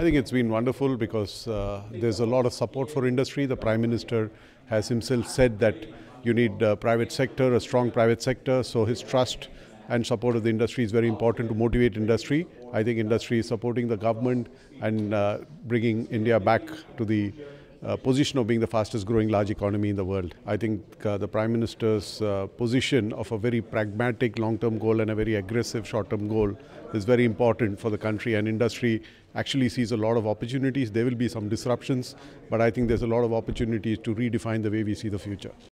I think it's been wonderful because uh, there's a lot of support for industry. The Prime Minister has himself said that you need a private sector, a strong private sector, so his trust and support of the industry is very important to motivate industry. I think industry is supporting the government and uh, bringing India back to the uh, position of being the fastest growing large economy in the world. I think uh, the Prime Minister's uh, position of a very pragmatic long-term goal and a very aggressive short-term goal is very important for the country and industry actually sees a lot of opportunities. There will be some disruptions, but I think there's a lot of opportunities to redefine the way we see the future.